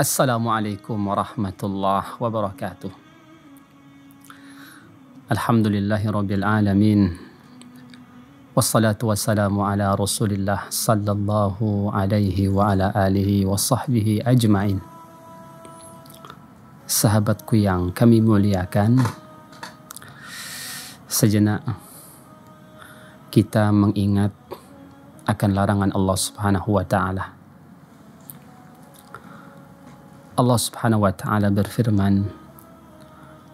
Assalamualaikum warahmatullahi wabarakatuh. Alhamdulillahi Wassalatu wassalamu ala Rasulillah sallallahu alaihi wa ala alihi wa sahbihi ajmain. Sahabatku yang kami muliakan, sejenak kita mengingat akan larangan Allah Subhanahu wa taala Allah Subhanahu wa taala berfirman,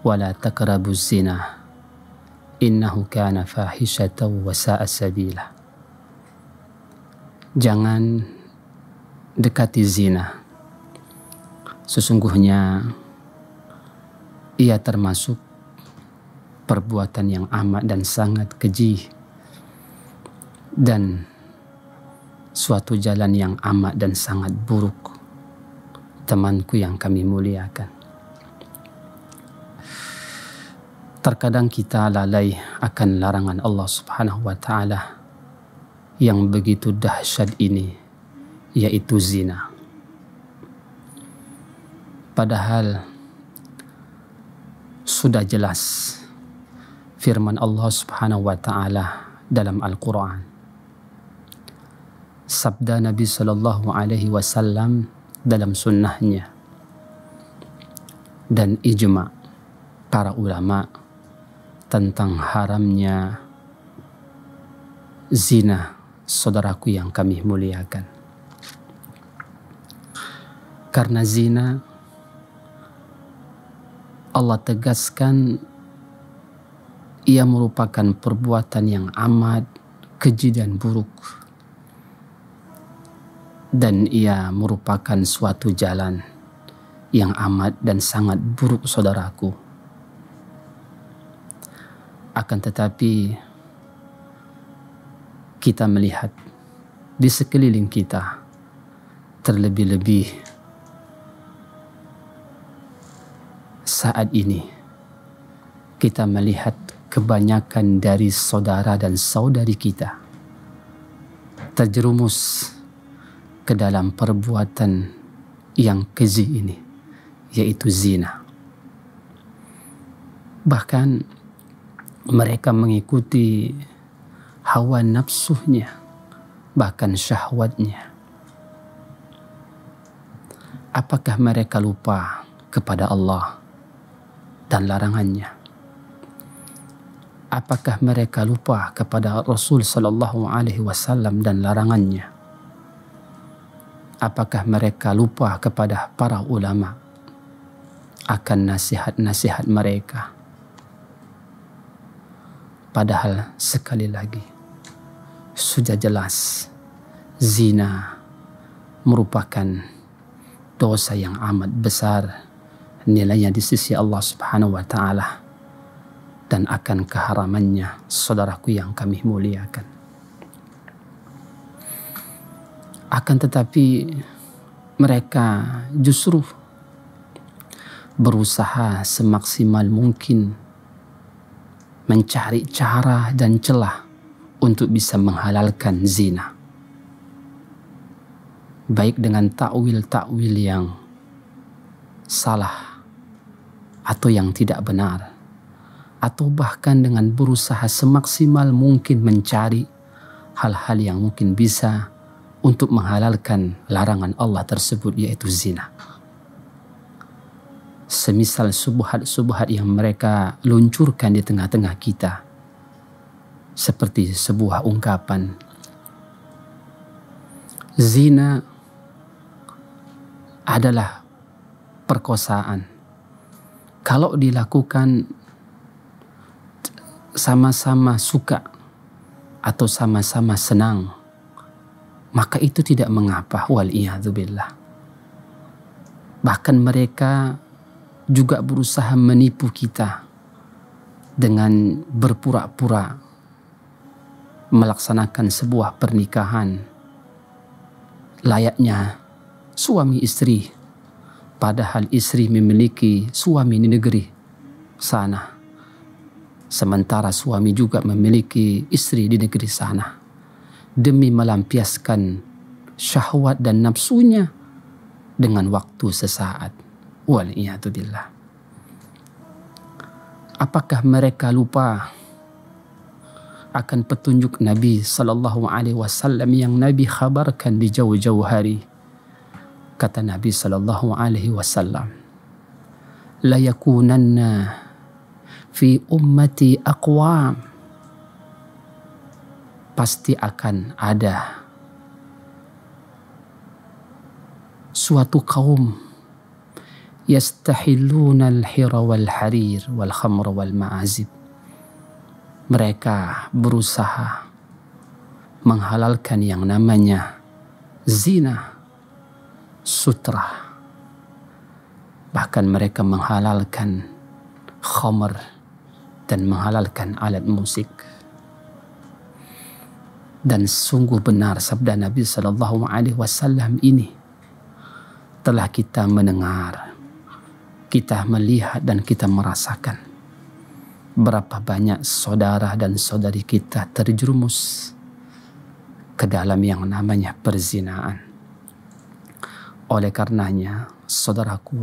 "Wala taqrabuz zina. Innahu kana fahishatan wa sa'a sabila." Jangan dekati zina. Sesungguhnya ia termasuk perbuatan yang amat dan sangat keji dan suatu jalan yang amat dan sangat buruk temanku yang kami muliakan. Terkadang kita lalai akan larangan Allah Subhanahu wa taala yang begitu dahsyat ini yaitu zina. Padahal sudah jelas firman Allah Subhanahu wa taala dalam Al-Qur'an. Sabda Nabi sallallahu alaihi wasallam dalam sunnahnya dan ijma para ulama tentang haramnya zina saudaraku yang kami muliakan karena zina Allah tegaskan ia merupakan perbuatan yang amat keji dan buruk dan ia merupakan suatu jalan yang amat dan sangat buruk saudaraku. Akan tetapi kita melihat di sekeliling kita terlebih-lebih saat ini kita melihat kebanyakan dari saudara dan saudari kita terjerumus ke dalam perbuatan yang keji ini, yaitu zina. Bahkan mereka mengikuti hawa nafsunya, bahkan syahwatnya. Apakah mereka lupa kepada Allah dan larangannya? Apakah mereka lupa kepada Rasul Sallallahu Alaihi Wasallam dan larangannya? apakah mereka lupa kepada para ulama akan nasihat-nasihat mereka. Padahal sekali lagi sudah jelas zina merupakan dosa yang amat besar nilainya di sisi Allah Subhanahu wa taala dan akan keharamannya saudaraku yang kami muliakan. Akan tetapi mereka justru berusaha semaksimal mungkin mencari cara dan celah untuk bisa menghalalkan zina. Baik dengan takwil-takwil yang salah atau yang tidak benar. Atau bahkan dengan berusaha semaksimal mungkin mencari hal-hal yang mungkin bisa untuk menghalalkan larangan Allah tersebut yaitu zina. Semisal subuhat-subuhat yang mereka luncurkan di tengah-tengah kita. Seperti sebuah ungkapan. Zina adalah perkosaan. Kalau dilakukan sama-sama suka atau sama-sama senang maka itu tidak mengapa wal billah. Bahkan mereka juga berusaha menipu kita dengan berpura-pura melaksanakan sebuah pernikahan layaknya suami istri padahal istri memiliki suami di negeri sana sementara suami juga memiliki istri di negeri sana demi melampiaskan syahwat dan nafsunya dengan waktu sesaat. Waliyatubillah. Apakah mereka lupa akan petunjuk Nabi sallallahu alaihi wasallam yang Nabi khabarkan di jauh-jauh hari? Kata Nabi sallallahu alaihi wasallam, "La yakunanna fi ummati aqwam" pasti akan ada suatu kaum yastahiluna al-hira wal harir wal khamr wal ma'azib mereka berusaha menghalalkan yang namanya zina sutra bahkan mereka menghalalkan khamr dan menghalalkan alat musik dan sungguh benar sabda Nabi Shallallahu Alaihi Wasallam ini telah kita mendengar, kita melihat dan kita merasakan berapa banyak saudara dan saudari kita terjerumus ke dalam yang namanya perzinaan. Oleh karenanya, saudaraku,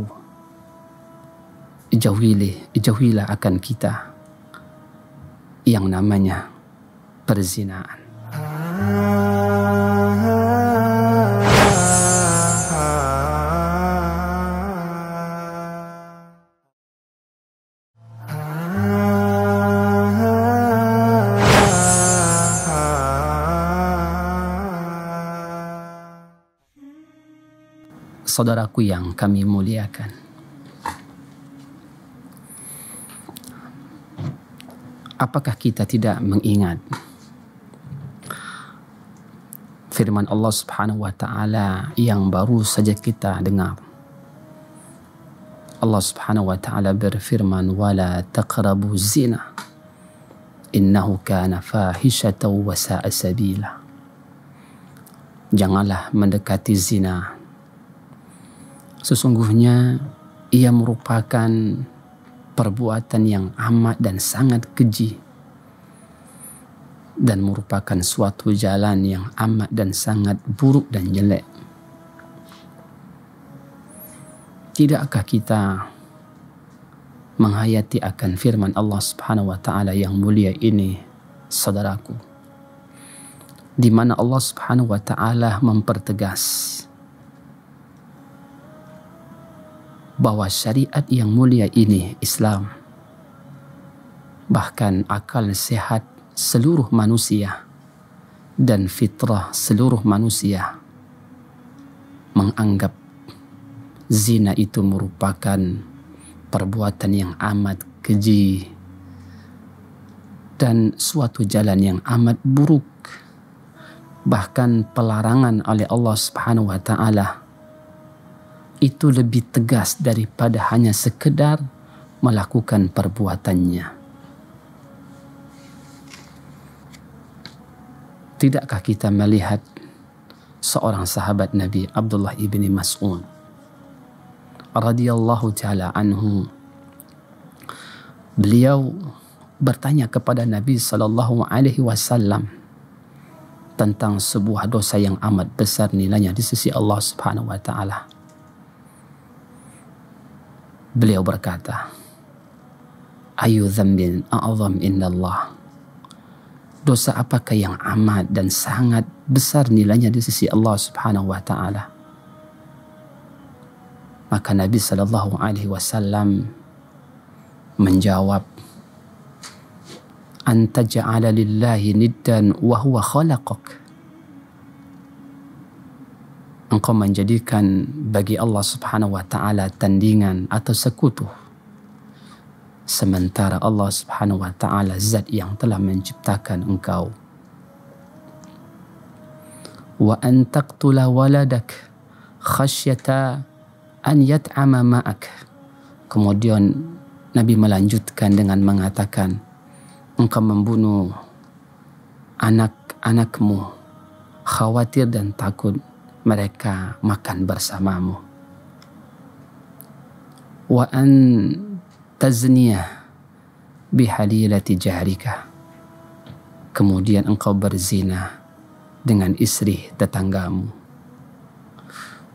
jauhili, jauhilah akan kita yang namanya perzinaan saudaraku yang kami muliakan. Apakah kita tidak mengingat firman Allah Subhanahu wa taala yang baru saja kita dengar. Allah Subhanahu wa taala berfirman wala taqrabu zina innahu kana fahishatan wa sa'a sabila. Janganlah mendekati zina. Sesungguhnya ia merupakan perbuatan yang amat dan sangat keji dan merupakan suatu jalan yang amat dan sangat buruk dan jelek. Tidakkah kita menghayati akan firman Allah Subhanahu wa taala yang mulia ini, saudaraku? Di mana Allah Subhanahu wa taala mempertegas bahwa syariat yang mulia ini Islam bahkan akal sehat seluruh manusia dan fitrah seluruh manusia menganggap zina itu merupakan perbuatan yang amat keji dan suatu jalan yang amat buruk bahkan pelarangan oleh Allah Subhanahu wa taala itu lebih tegas daripada hanya sekedar melakukan perbuatannya tidakkah kita melihat seorang sahabat Nabi Abdullah ibni Mas'ud radhiyallahu taala anhu beliau bertanya kepada Nabi sallallahu alaihi wasallam tentang sebuah dosa yang amat besar nilainya di sisi Allah Subhanahu wa taala beliau berkata ayu dhanbin a'zam inna Allah dosa apakah yang amat dan sangat besar nilainya di sisi Allah Subhanahu wa taala. Maka Nabi sallallahu alaihi wasallam menjawab anta ja'ala lillahi niddan wa huwa khalaqak engkau menjadikan bagi Allah Subhanahu wa taala tandingan atau sekutu sementara Allah Subhanahu wa taala zat yang telah menciptakan engkau wa an taqtula waladak khasyata an yat'ama ma'ak kemudian Nabi melanjutkan dengan mengatakan engkau membunuh anak-anakmu khawatir dan takut mereka makan bersamamu wa an tazniyah bihalilati jahrika. Kemudian engkau berzina dengan istri tetanggamu.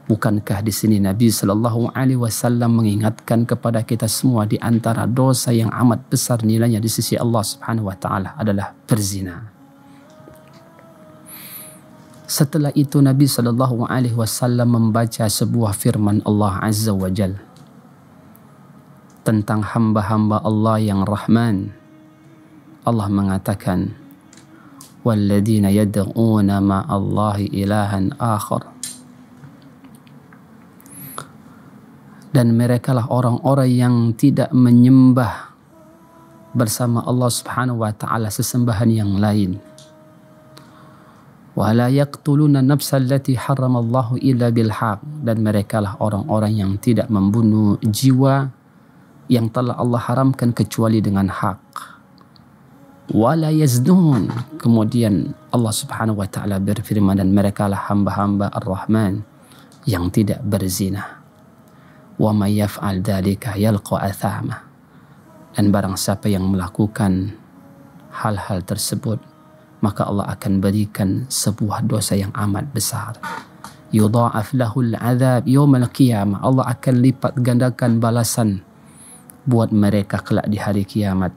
Bukankah di sini Nabi Shallallahu Alaihi Wasallam mengingatkan kepada kita semua di antara dosa yang amat besar nilainya di sisi Allah Subhanahu Wa Taala adalah berzina. Setelah itu Nabi Shallallahu Alaihi Wasallam membaca sebuah firman Allah Azza wa Jalla tentang hamba-hamba Allah yang Rahman. Allah mengatakan, "وَالَّذِينَ "Walladzina yad'una ma'allahi ilahan akhar." Dan mereka lah orang-orang yang tidak menyembah bersama Allah Subhanahu wa taala sesembahan yang lain. Wala yaqtuluna nafsa allati haramallahu illa bil haq dan mereka lah orang-orang yang tidak membunuh jiwa yang telah Allah haramkan kecuali dengan hak. Wala yaznun. Kemudian Allah Subhanahu wa taala berfirman dan mereka lah hamba-hamba Ar-Rahman yang tidak berzina. Wa may yaf'al dhalika yalqa athama. Dan barang siapa yang melakukan hal-hal tersebut maka Allah akan berikan sebuah dosa yang amat besar. Yudha'af lahul azab yawmal qiyamah. Allah akan lipat gandakan balasan buat mereka kelak di hari kiamat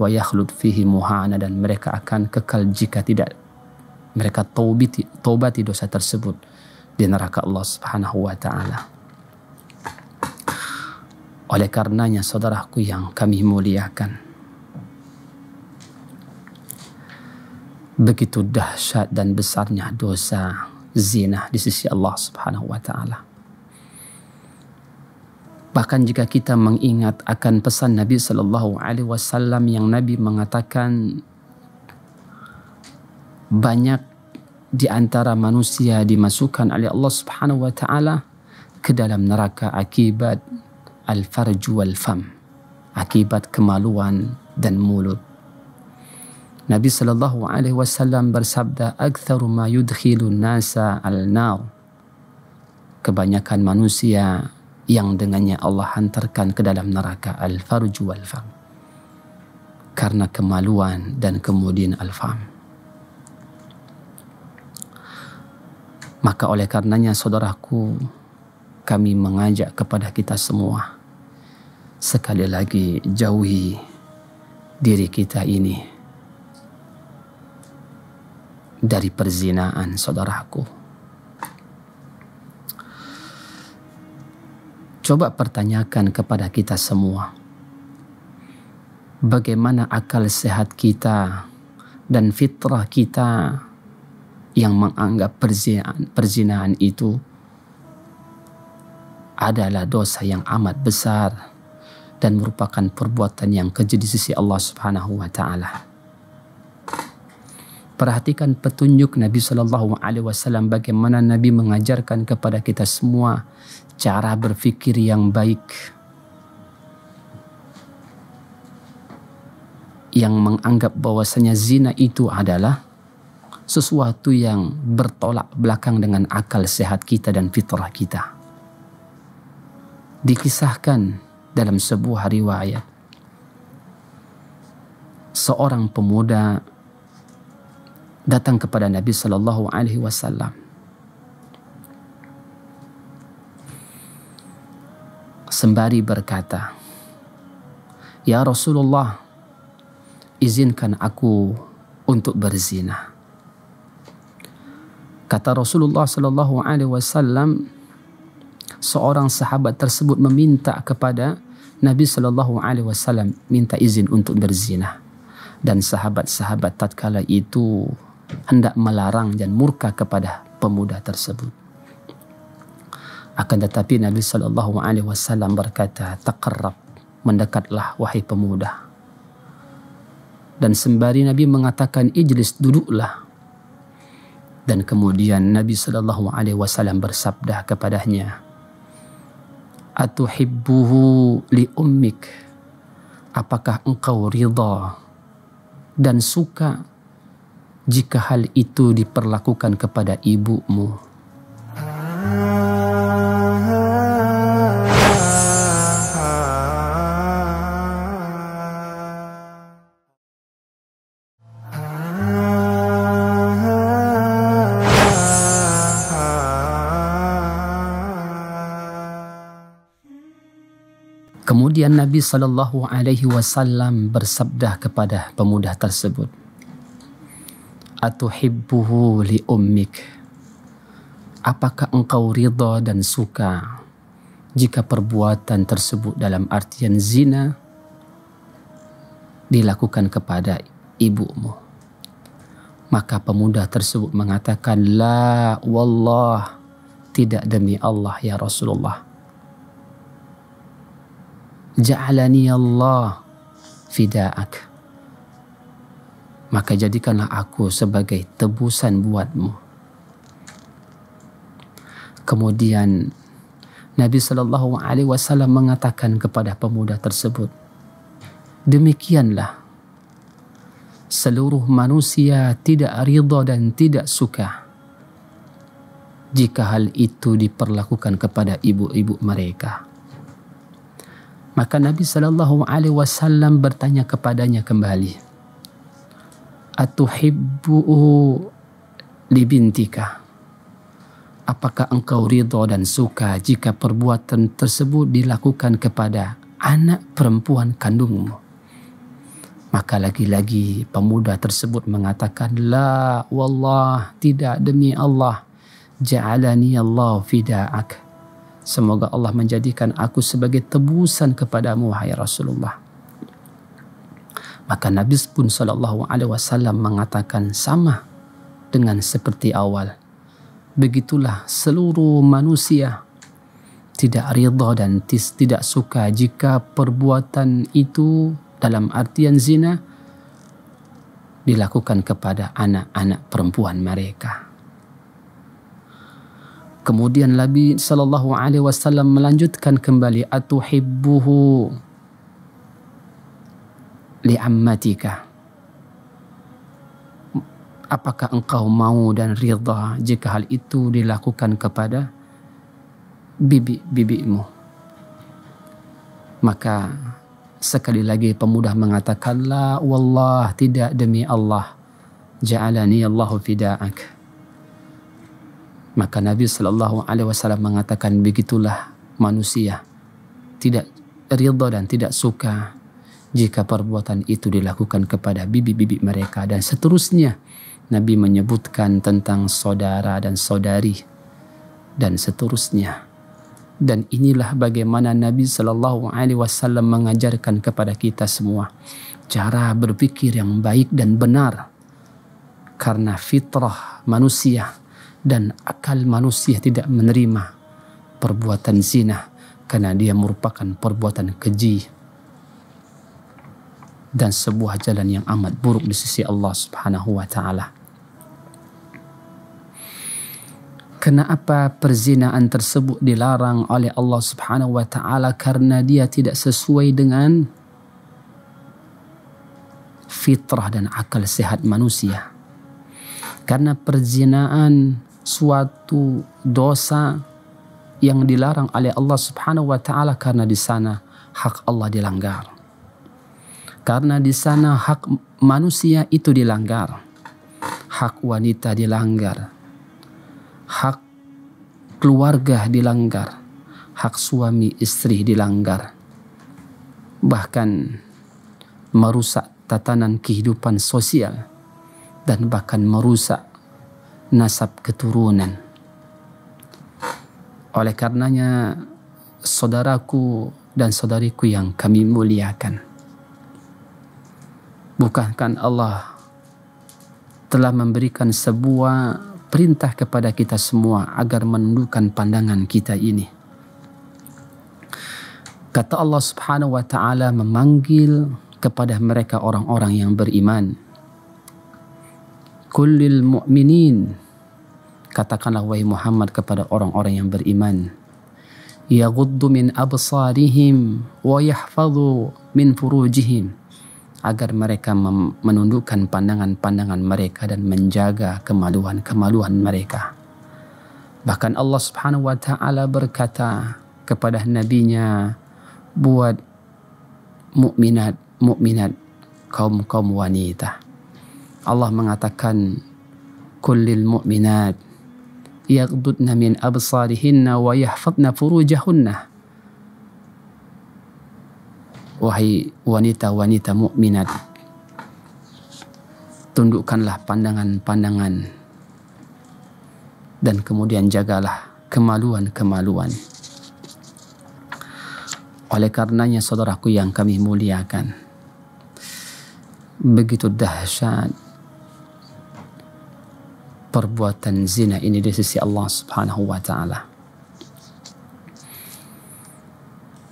wa yakhlud fihi muhana dan mereka akan kekal jika tidak mereka taubati taubati dosa tersebut di neraka Allah Subhanahu wa taala. Oleh karenanya saudaraku yang kami muliakan begitu dahsyat dan besarnya dosa zina di sisi Allah Subhanahu wa taala. Bahkan jika kita mengingat akan pesan Nabi Shallallahu Alaihi Wasallam yang Nabi mengatakan banyak di antara manusia dimasukkan oleh Allah Subhanahu Wa Taala ke dalam neraka akibat al-farju wal fam akibat kemaluan dan mulut. Nabi Shallallahu Alaihi Wasallam bersabda, "Aktharu ma yudkhilun nasa al-nar." Kebanyakan manusia yang dengannya Allah hantarkan ke dalam neraka al-farj wal fam karena kemaluan dan kemudian al-fam maka oleh karenanya saudaraku kami mengajak kepada kita semua sekali lagi jauhi diri kita ini dari perzinaan saudaraku Coba pertanyakan kepada kita semua. Bagaimana akal sehat kita dan fitrah kita yang menganggap perzinahan, itu adalah dosa yang amat besar dan merupakan perbuatan yang keji di sisi Allah Subhanahu wa taala. Perhatikan petunjuk Nabi Shallallahu Alaihi Wasallam bagaimana Nabi mengajarkan kepada kita semua cara berpikir yang baik yang menganggap bahwasanya zina itu adalah sesuatu yang bertolak belakang dengan akal sehat kita dan fitrah kita. Dikisahkan dalam sebuah riwayat seorang pemuda datang kepada Nabi Shallallahu alaihi wasallam sembari berkata, "Ya Rasulullah, izinkan aku untuk berzina." Kata Rasulullah sallallahu alaihi wasallam, seorang sahabat tersebut meminta kepada Nabi sallallahu alaihi wasallam minta izin untuk berzina. Dan sahabat-sahabat tatkala itu hendak melarang dan murka kepada pemuda tersebut. Akan tetapi Nabi Shallallahu Alaihi Wasallam berkata, takarrab, mendekatlah wahai pemuda. Dan sembari Nabi mengatakan ijlis duduklah. Dan kemudian Nabi Shallallahu Alaihi Wasallam bersabda kepadanya, atuhibbuhu li ummik? Apakah engkau ridha dan suka jika hal itu diperlakukan kepada ibumu? Ah. Kemudian Nabi Shallallahu Alaihi Wasallam bersabda kepada pemuda tersebut, "Atuhibbuhu li ummik." Apakah engkau ridha dan suka jika perbuatan tersebut dalam artian zina dilakukan kepada ibumu? Maka pemuda tersebut mengatakan, "La wallah, tidak demi Allah ya Rasulullah." ja'alani Allah fida'ak maka jadikanlah aku sebagai tebusan buatmu kemudian Nabi sallallahu alaihi wasallam mengatakan kepada pemuda tersebut demikianlah seluruh manusia tidak ridha dan tidak suka jika hal itu diperlakukan kepada ibu-ibu mereka. Maka Nabi Shallallahu Alaihi Wasallam bertanya kepadanya kembali, atuhibbu libintika? Apakah engkau ridho dan suka jika perbuatan tersebut dilakukan kepada anak perempuan kandungmu? Maka lagi-lagi pemuda tersebut mengatakan, La wallah, tidak demi Allah. Ja'alani Allah fida'ak. Semoga Allah menjadikan aku sebagai tebusan kepadamu wahai Rasulullah. Maka Nabi pun Shallallahu Alaihi Wasallam mengatakan sama dengan seperti awal. Begitulah seluruh manusia tidak ridha dan tidak suka jika perbuatan itu dalam artian zina dilakukan kepada anak-anak perempuan mereka. Kemudian Nabi sallallahu Alaihi Wasallam melanjutkan kembali atuhibbuhu Apakah engkau mau dan ridha jika hal itu dilakukan kepada bibi-bibimu? Maka sekali lagi pemuda mengatakan la wallah tidak demi Allah ja'alani Allahu fida'ak maka Nabi Shallallahu Alaihi Wasallam mengatakan begitulah manusia tidak ridho dan tidak suka jika perbuatan itu dilakukan kepada bibi-bibi mereka dan seterusnya. Nabi menyebutkan tentang saudara dan saudari dan seterusnya. Dan inilah bagaimana Nabi Shallallahu Alaihi Wasallam mengajarkan kepada kita semua cara berpikir yang baik dan benar karena fitrah manusia dan akal manusia tidak menerima perbuatan zina karena dia merupakan perbuatan keji dan sebuah jalan yang amat buruk di sisi Allah Subhanahu wa taala. Kenapa perzinaan tersebut dilarang oleh Allah Subhanahu wa taala karena dia tidak sesuai dengan fitrah dan akal sehat manusia. Karena perzinaan suatu dosa yang dilarang oleh Allah Subhanahu wa taala karena di sana hak Allah dilanggar. Karena di sana hak manusia itu dilanggar. Hak wanita dilanggar. Hak keluarga dilanggar. Hak suami istri dilanggar. Bahkan merusak tatanan kehidupan sosial dan bahkan merusak nasab keturunan. Oleh karenanya, saudaraku dan saudariku yang kami muliakan, bukankah Allah telah memberikan sebuah perintah kepada kita semua agar menundukkan pandangan kita ini. Kata Allah Subhanahu wa taala memanggil kepada mereka orang-orang yang beriman. Kulil mu'minin katakanlah wahai Muhammad kepada orang-orang yang beriman yaghuddu min absarihim wa yahfadhu min furujihim agar mereka menundukkan pandangan-pandangan mereka dan menjaga kemaluan-kemaluan mereka. Bahkan Allah Subhanahu wa taala berkata kepada nabinya buat mukminat mukminat kaum-kaum wanita Allah mengatakan kullil mu'minat yaghdudna min absarihinna wa yahfadna furujahunna wahai wanita-wanita mukminat tundukkanlah pandangan-pandangan dan kemudian jagalah kemaluan-kemaluan oleh karenanya saudaraku yang kami muliakan begitu dahsyat perbuatan zina ini di sisi Allah Subhanahu wa taala.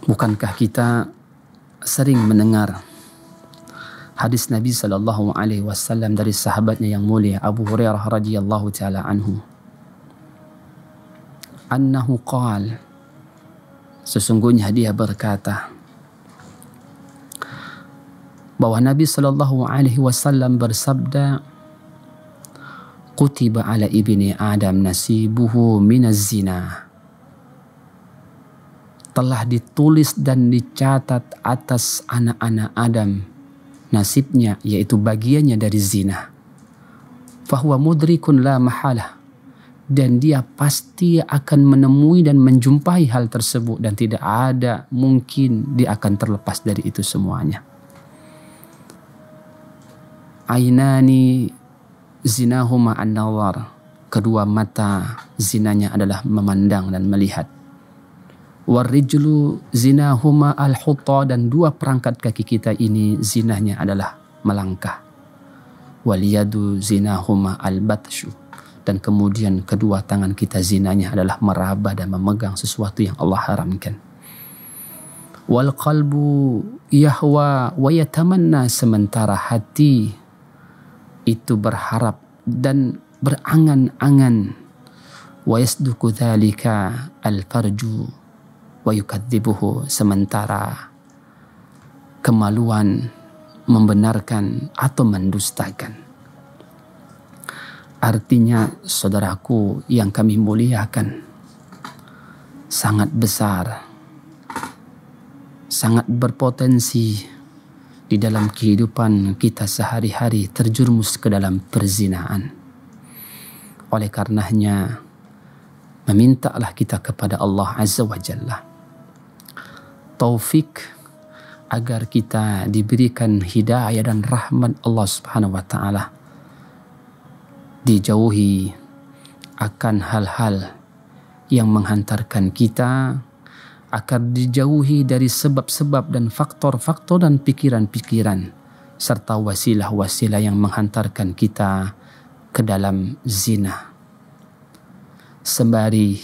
Bukankah kita sering mendengar hadis Nabi sallallahu alaihi wasallam dari sahabatnya yang mulia Abu Hurairah radhiyallahu taala anhu. Annahu qala sesungguhnya dia berkata bahwa Nabi sallallahu alaihi wasallam bersabda kutiba ala ibni Adam nasibuhu minaz zina. Telah ditulis dan dicatat atas anak-anak Adam nasibnya yaitu bagiannya dari zina. Fahuwa mudrikun la mahalah. Dan dia pasti akan menemui dan menjumpai hal tersebut dan tidak ada mungkin dia akan terlepas dari itu semuanya. Ainani zinahuma an-nawar. Kedua mata zinanya adalah memandang dan melihat. Warijlu zinahuma al-huta dan dua perangkat kaki kita ini zinahnya adalah melangkah. Waliyadu zinahuma al-batshu dan kemudian kedua tangan kita zinanya adalah meraba dan memegang sesuatu yang Allah haramkan. Wal qalbu yahwa wa yatamanna sementara hati itu berharap dan berangan-angan wa yasduku dzalika al-farju wa yukadzibuhu sementara kemaluan membenarkan atau mendustakan artinya saudaraku yang kami muliakan sangat besar sangat berpotensi di dalam kehidupan kita sehari-hari terjerumus ke dalam perzinaan. Oleh karenanya, memintalah kita kepada Allah Azza wa Jalla taufik agar kita diberikan hidayah dan rahmat Allah Subhanahu wa taala. Dijauhi akan hal-hal yang menghantarkan kita agar dijauhi dari sebab-sebab dan faktor-faktor dan pikiran-pikiran serta wasilah-wasilah yang menghantarkan kita ke dalam zina. Sembari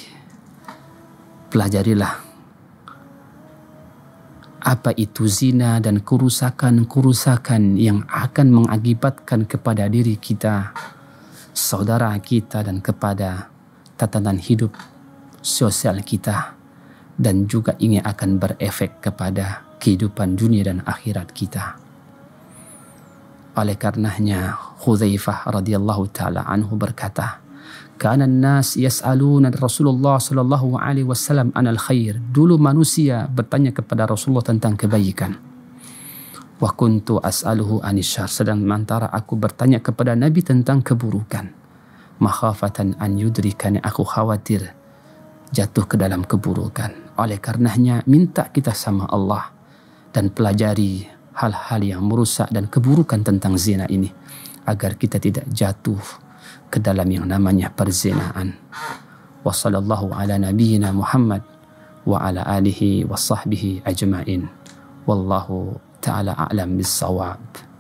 pelajarilah apa itu zina dan kerusakan-kerusakan yang akan mengakibatkan kepada diri kita, saudara kita dan kepada tatanan hidup sosial kita. dan juga ini akan berefek kepada kehidupan dunia dan akhirat kita. Oleh karenanya, Khuzaifah radhiyallahu taala anhu berkata, "Kana an-nas yas'aluna Rasulullah sallallahu alaihi wasallam an al-khair." Dulu manusia bertanya kepada Rasulullah tentang kebaikan. "Wa kuntu as'aluhu an syar Sedang mantara aku bertanya kepada Nabi tentang keburukan. "Makhafatan an yudrikani." Aku khawatir jatuh ke dalam keburukan. Oleh karenanya, minta kita sama Allah dan pelajari hal-hal yang merusak dan keburukan tentang zina ini agar kita tidak jatuh ke dalam yang namanya perzinaan. Wassallallahu ala nabiyyina Muhammad wa ala alihi wa sahbihi ajma'in. Wallahu ta'ala a'lam bisawab. sawab